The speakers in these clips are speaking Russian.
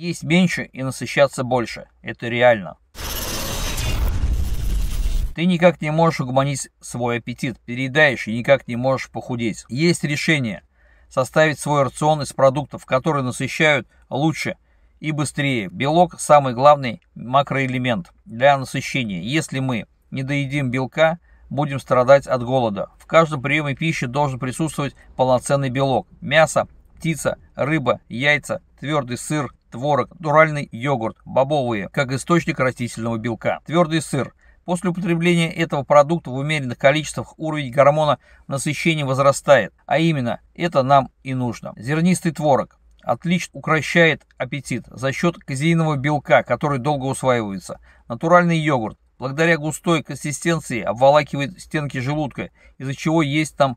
Есть меньше и насыщаться больше. Это реально. Ты никак не можешь угомонить свой аппетит, переедаешь и никак не можешь похудеть. Есть решение составить свой рацион из продуктов, которые насыщают лучше и быстрее. Белок – самый главный макроэлемент для насыщения. Если мы не доедим белка, будем страдать от голода. В каждом приеме пищи должен присутствовать полноценный белок. Мясо, птица, рыба, яйца, твердый сыр, творог, натуральный йогурт, бобовые, как источник растительного белка, твердый сыр. После употребления этого продукта в умеренных количествах уровень гормона насыщения возрастает, а именно это нам и нужно. Зернистый творог отлично укращает аппетит за счет казеинового белка, который долго усваивается. Натуральный йогурт благодаря густой консистенции обволакивает стенки желудка, из-за чего есть там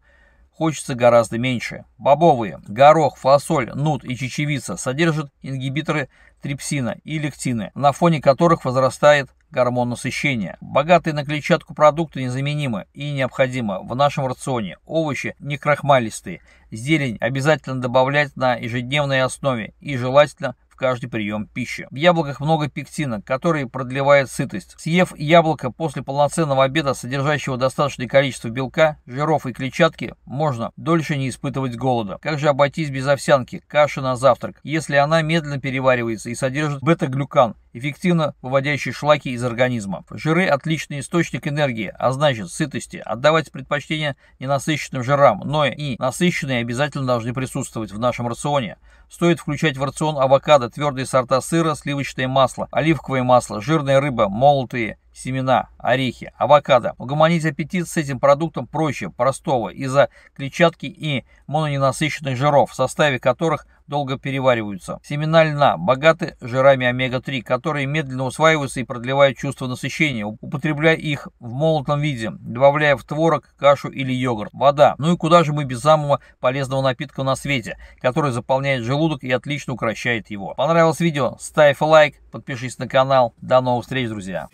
хочется гораздо меньше. Бобовые, горох, фасоль, нут и чечевица содержат ингибиторы трипсина и лектины, на фоне которых возрастает гормон насыщения. Богатые на клетчатку продукты незаменимы и необходимы в нашем рационе. Овощи не крахмалистые, зелень обязательно добавлять на ежедневной основе и желательно каждый прием пищи. В яблоках много пектина, который продлевает сытость. Съев яблоко после полноценного обеда, содержащего достаточное количество белка, жиров и клетчатки, можно дольше не испытывать голода. Как же обойтись без овсянки, каши на завтрак, если она медленно переваривается и содержит бета-глюкан, эффективно выводящий шлаки из организма. Жиры – отличный источник энергии, а значит сытости. Отдавать предпочтение ненасыщенным жирам, но и насыщенные обязательно должны присутствовать в нашем рационе. Стоит включать в рацион авокадо, твердые сорта сыра, сливочное масло, оливковое масло, жирная рыба, молотые, семена, орехи, авокадо. Угомонить аппетит с этим продуктом проще простого из-за клетчатки и мононенасыщенных жиров, в составе которых долго перевариваются. Семена льна богаты жирами омега-3, которые медленно усваиваются и продлевают чувство насыщения, употребляя их в молотом виде, добавляя в творог, кашу или йогурт. Вода. Ну и куда же мы без самого полезного напитка на свете, который заполняет желудок и отлично укращает его. Понравилось видео? Ставь лайк, подпишись на канал. До новых встреч, друзья!